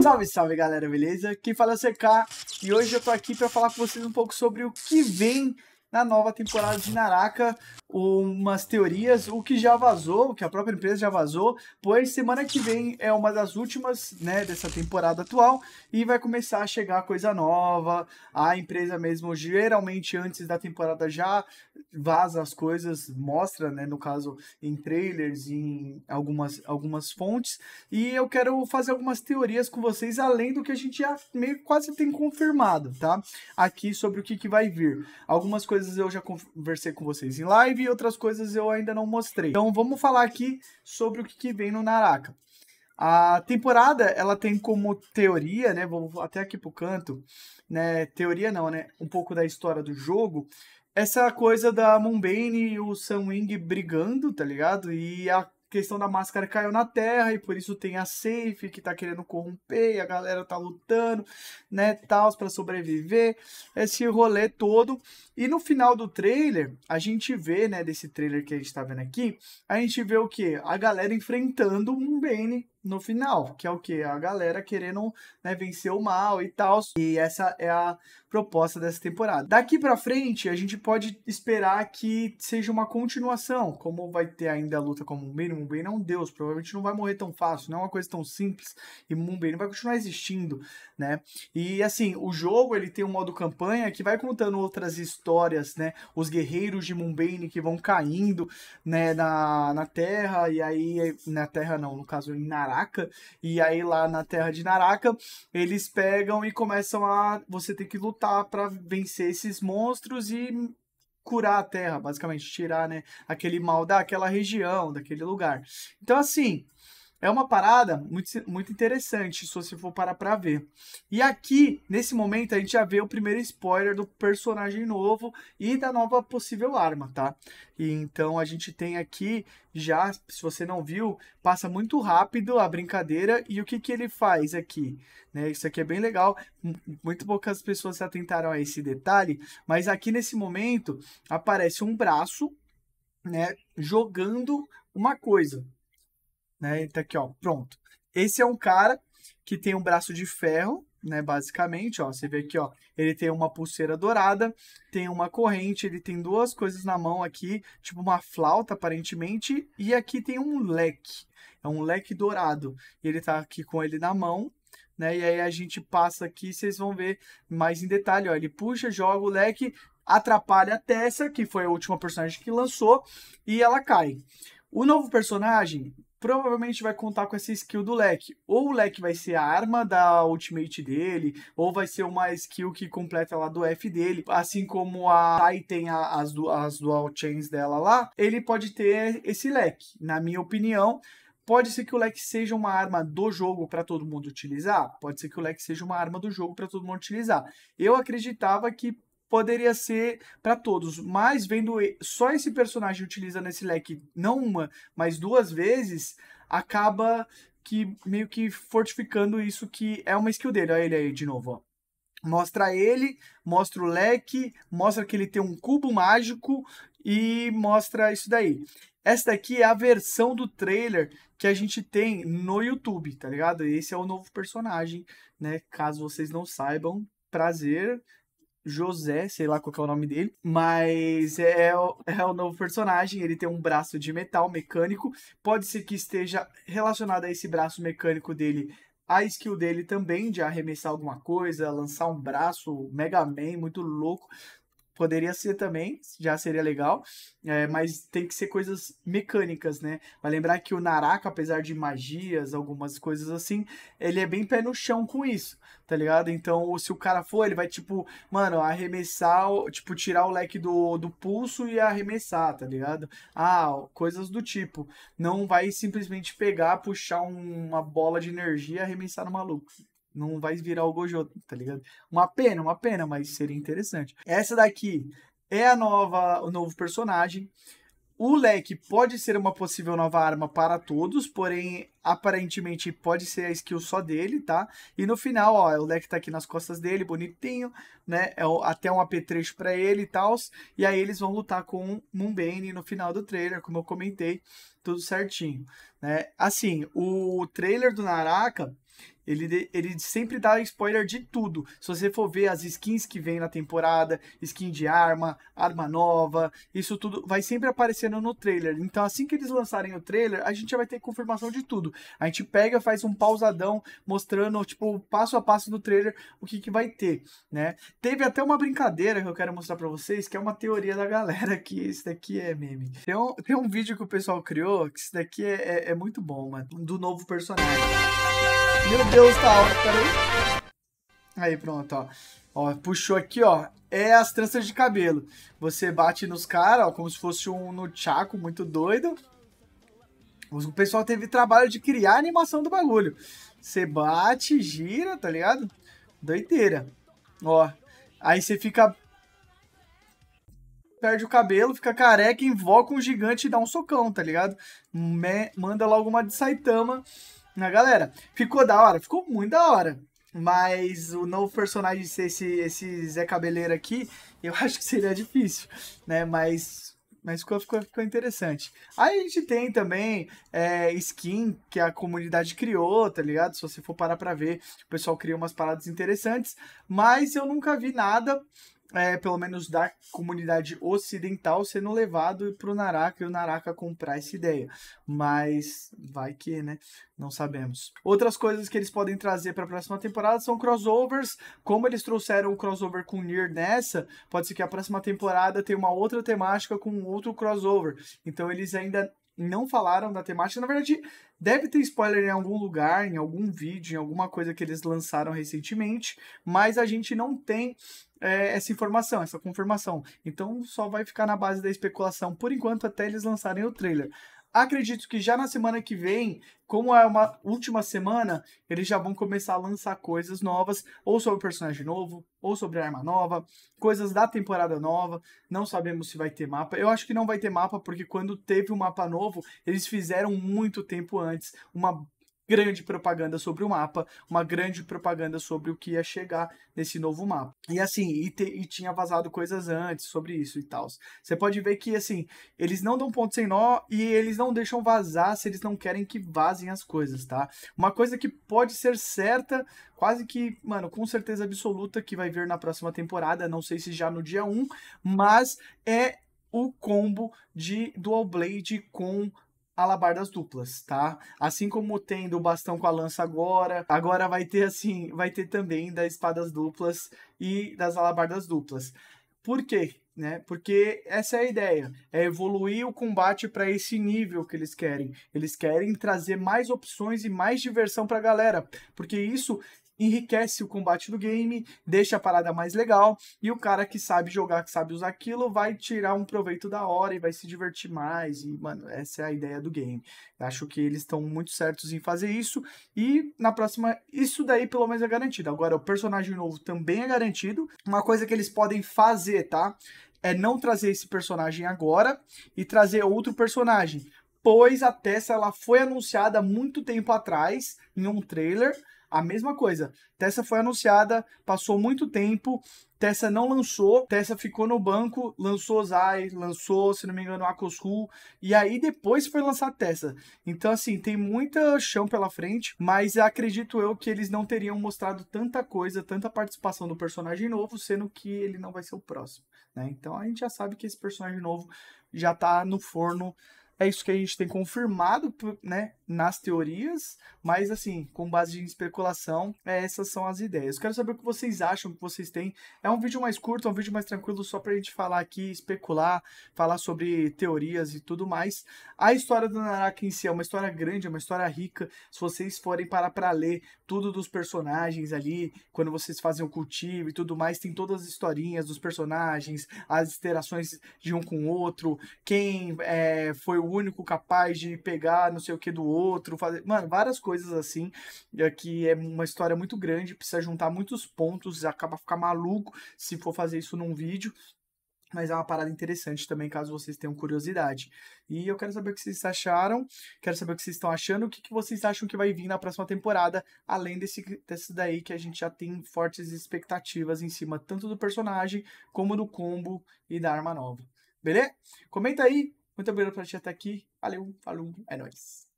Salve, salve galera, beleza? Quem fala é o CK e hoje eu tô aqui para falar com vocês um pouco sobre o que vem na nova temporada de Naraka umas teorias, o que já vazou, o que a própria empresa já vazou, pois semana que vem é uma das últimas, né, dessa temporada atual e vai começar a chegar coisa nova. A empresa mesmo geralmente antes da temporada já vaza as coisas, mostra, né, no caso em trailers, em algumas algumas fontes, e eu quero fazer algumas teorias com vocês além do que a gente já meio quase tem confirmado, tá? Aqui sobre o que, que vai vir. Algumas coisas coisas eu já conversei com vocês em live e outras coisas eu ainda não mostrei. Então vamos falar aqui sobre o que, vem no Naraka. A temporada, ela tem como teoria, né, vou até aqui pro canto, né, teoria não, né, um pouco da história do jogo, essa coisa da Moonbane e o Wing brigando, tá ligado? E a questão da máscara caiu na terra e por isso tem a Safe que tá querendo corromper, e a galera tá lutando, né, tal, para sobreviver, esse rolê todo. E no final do trailer, a gente vê, né, desse trailer que a gente tá vendo aqui, a gente vê o que? A galera enfrentando um Bane no final, que é o que? A galera querendo né, vencer o mal e tal. E essa é a proposta dessa temporada. Daqui para frente, a gente pode esperar que seja uma continuação, como vai ter ainda a luta com o Moonbane. O é um deus, provavelmente não vai morrer tão fácil, não é uma coisa tão simples, e Moonbane vai continuar existindo, né? E assim, o jogo, ele tem um modo campanha que vai contando outras histórias, né? Os guerreiros de Moonbane que vão caindo, né, na, na Terra, e aí, na Terra não, no caso em Nara Naraka. E aí lá na terra de Naraka, eles pegam e começam a. Você tem que lutar para vencer esses monstros e curar a terra, basicamente, tirar, né, aquele mal daquela região, daquele lugar. Então, assim, é uma parada muito, muito interessante, se você for parar pra ver. E aqui, nesse momento, a gente já vê o primeiro spoiler do personagem novo e da nova possível arma, tá? E então a gente tem aqui, já, se você não viu, passa muito rápido a brincadeira e o que, que ele faz aqui, né? Isso aqui é bem legal, muito poucas pessoas se atentaram a esse detalhe, mas aqui nesse momento aparece um braço, né, jogando uma coisa, né? Então aqui, ó, pronto. Esse é um cara que tem um braço de ferro, né? Basicamente, ó, você vê aqui, ó, ele tem uma pulseira dourada, tem uma corrente, ele tem duas coisas na mão aqui, tipo uma flauta aparentemente, e aqui tem um leque. É um leque dourado. E ele tá aqui com ele na mão, né? E aí a gente passa aqui, vocês vão ver mais em detalhe, ó. Ele puxa, joga o leque, atrapalha a Tessa, que foi a última personagem que lançou, e ela cai. O novo personagem, provavelmente vai contar com essa skill do leque. Ou o leque vai ser a arma da ultimate dele, ou vai ser uma skill que completa lá do F dele, assim como a Tai tem a, as, du as dual chains dela lá, ele pode ter esse leque. Na minha opinião, Pode ser que o leque seja uma arma do jogo para todo mundo utilizar, pode ser que o leque seja uma arma do jogo para todo mundo utilizar. Eu acreditava que poderia ser para todos, mas vendo só esse personagem utilizando esse leque não uma, mas duas vezes, acaba que meio que fortificando isso que é uma skill dele. Olha ele aí de novo, ó. Mostra ele, mostra o leque, mostra que ele tem um cubo mágico e mostra isso daí. Essa daqui é a versão do trailer que a gente tem no YouTube, tá ligado? Esse é o novo personagem, né? Caso vocês não saibam, prazer. José, sei lá qual é o nome dele, mas é, é, o, é o novo personagem, ele tem um braço de metal mecânico, pode ser que esteja relacionado a esse braço mecânico dele a skill dele também de arremessar alguma coisa, lançar um braço, Mega Man, muito louco. Poderia ser também, já seria legal, é, mas tem que ser coisas mecânicas, né? Vai lembrar que o Naraka, apesar de magias, algumas coisas assim, ele é bem pé no chão com isso, tá ligado? Então, se o cara for, ele vai, tipo, mano, arremessar, tipo, tirar o leque do, do pulso e arremessar, tá ligado? Ah, coisas do tipo. Não vai simplesmente pegar, puxar uma bola de energia e arremessar no maluco. Não vai virar o Gojo, tá ligado? Uma pena, uma pena, mas seria interessante. Essa daqui é a nova, o novo personagem. O leque pode ser uma possível nova arma para todos, porém aparentemente pode ser a skill só dele, tá? E no final, ó, é o deck tá aqui nas costas dele, bonitinho, né? É até um AP3 para ele e tal. E aí eles vão lutar com o Moonbane no final do trailer, como eu comentei, tudo certinho, né? Assim, o trailer do Naraka, ele, ele sempre dá spoiler de tudo. Se você for ver as skins que vem na temporada, skin de arma, arma nova, isso tudo vai sempre aparecendo no trailer. Então, assim que eles lançarem o trailer, a gente já vai ter confirmação de tudo. A gente pega, faz um pausadão mostrando, tipo, passo a passo do trailer o que, que vai ter, né? Teve até uma brincadeira que eu quero mostrar para vocês, que é uma teoria da galera que esse daqui é meme. Tem um, tem um vídeo que o pessoal criou, que esse daqui é, é, é muito bom, mano, do novo personagem. Meu Deus, tá alto, peraí. Aí, pronto, ó. Ó, puxou aqui, ó. É as tranças de cabelo. Você bate nos caras, ó, como se fosse um no chaco muito doido. O pessoal teve trabalho de criar a animação do bagulho. Você bate, gira, tá ligado? Doideira. Ó. Aí você fica. Perde o cabelo, fica careca, invoca um gigante e dá um socão, tá ligado? Me... Manda logo uma de Saitama na galera. Ficou da hora? Ficou muito da hora. Mas o novo personagem ser esse, esse Zé Cabeleiro aqui, eu acho que seria difícil, né? Mas mas ficou, ficou, ficou interessante. Aí a gente tem também é, skin que a comunidade criou, tá ligado? Se você for parar pra ver, o pessoal criou umas paradas interessantes. Mas eu nunca vi nada é, pelo menos da comunidade ocidental, sendo levado para o Naraka e o Naraka comprar essa ideia. Mas vai que, né? Não sabemos. Outras coisas que eles podem trazer para a próxima temporada são crossovers. Como eles trouxeram o crossover com Nier nessa, pode ser que a próxima temporada tenha uma outra temática com outro crossover. Então eles ainda não falaram da temática. Na verdade, deve ter spoiler em algum lugar, em algum vídeo, em alguma coisa que eles lançaram recentemente, mas a gente não tem é, essa informação, essa confirmação. Então só vai ficar na base da especulação por enquanto até eles lançarem o trailer. Acredito que já na semana que vem, como é uma última semana, eles já vão começar a lançar coisas novas, ou sobre personagem novo, ou sobre arma nova, coisas da temporada nova. Não sabemos se vai ter mapa. Eu acho que não vai ter mapa, porque quando teve o um mapa novo, eles fizeram muito tempo antes uma grande propaganda sobre o mapa, uma grande propaganda sobre o que ia chegar nesse novo mapa. E assim, e, te, e tinha vazado coisas antes sobre isso e tal. Você pode ver que assim, eles não dão ponto sem nó e eles não deixam vazar se eles não querem que vazem as coisas, tá? Uma coisa que pode ser certa, quase que, mano, com certeza absoluta que vai ver na próxima temporada, não sei se já no dia 1, mas é o combo de Dual Blade com alabardas duplas, tá? Assim como tem do bastão com a lança agora, agora vai ter assim, vai ter também das espadas duplas e das alabardas duplas. Por quê? Né? Porque essa é a ideia, é evoluir o combate para esse nível que eles querem. Eles querem trazer mais opções e mais diversão para a galera, porque isso enriquece o combate do game, deixa a parada mais legal, e o cara que sabe jogar, que sabe usar aquilo, vai tirar um proveito da hora e vai se divertir mais. E, mano, essa é a ideia do game. Eu acho que eles estão muito certos em fazer isso, e na próxima, isso daí pelo menos é garantido. Agora, o personagem novo também é garantido. Uma coisa que eles podem fazer, tá? É não trazer esse personagem agora e trazer outro personagem. Pois a Tessa ela foi anunciada muito tempo atrás em um trailer a mesma coisa. Tessa foi anunciada, passou muito tempo, Tessa não lançou, Tessa ficou no banco, lançou Zai, lançou, se não me engano, Akosu, e aí depois foi lançar Tessa. Então, assim, tem muita chão pela frente, mas acredito eu que eles não teriam mostrado tanta coisa, tanta participação do personagem novo, sendo que ele não vai ser o próximo, né? Então a gente já sabe que esse personagem novo já tá no forno. É isso que a gente tem confirmado, né? nas teorias, mas assim, com base em especulação, é, essas são as ideias. Quero saber o que vocês acham, o que vocês têm. É um vídeo mais curto, é um vídeo mais tranquilo, só pra gente falar aqui, especular, falar sobre teorias e tudo mais. A história do Naraka em si é uma história grande, é uma história rica. Se vocês forem parar pra ler tudo dos personagens ali, quando vocês fazem o cultivo e tudo mais, tem todas as historinhas dos personagens, as interações de um com o outro, quem é, foi o único capaz de pegar não sei o que do outro outro, fazer. Mano, várias coisas assim. Que é uma história muito grande, precisa juntar muitos pontos, acaba ficar maluco se for fazer isso num vídeo. Mas é uma parada interessante também, caso vocês tenham curiosidade. E eu quero saber o que vocês acharam, quero saber o que vocês estão achando, o que, que vocês acham que vai vir na próxima temporada, além desse, desse daí que a gente já tem fortes expectativas em cima, tanto do personagem, como do combo e da arma nova. Beleza? Comenta aí, muito obrigado por assistir até aqui, valeu, falou, é nóis.